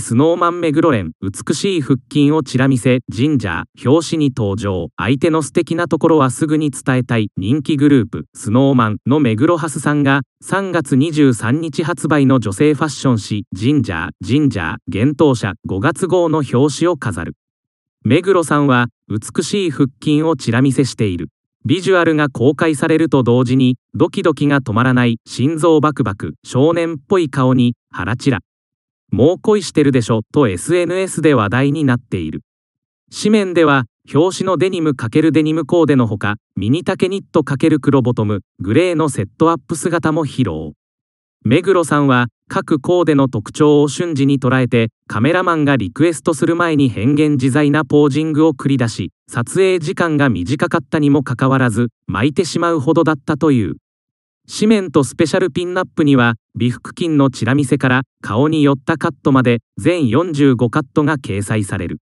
スノーマン目黒園美しい腹筋をちら見せ神社表紙に登場相手の素敵なところはすぐに伝えたい人気グループスノーマンの目黒ハスさんが3月23日発売の女性ファッション誌神社神社幻冬者5月号の表紙を飾る目黒さんは美しい腹筋をちら見せしているビジュアルが公開されると同時にドキドキが止まらない心臓バクバク少年っぽい顔に腹チラもう恋してるでしょと SNS で話題になっている紙面では表紙のデニム×デニムコーデのほかミニ丈ニット×黒ボトムグレーのセットアップ姿も披露目黒さんは各コーデの特徴を瞬時に捉えてカメラマンがリクエストする前に変幻自在なポージングを繰り出し撮影時間が短かったにもかかわらず巻いてしまうほどだったという紙面とスペシャルピンナップには美腹筋のチラ見せから顔に寄ったカットまで全45カットが掲載される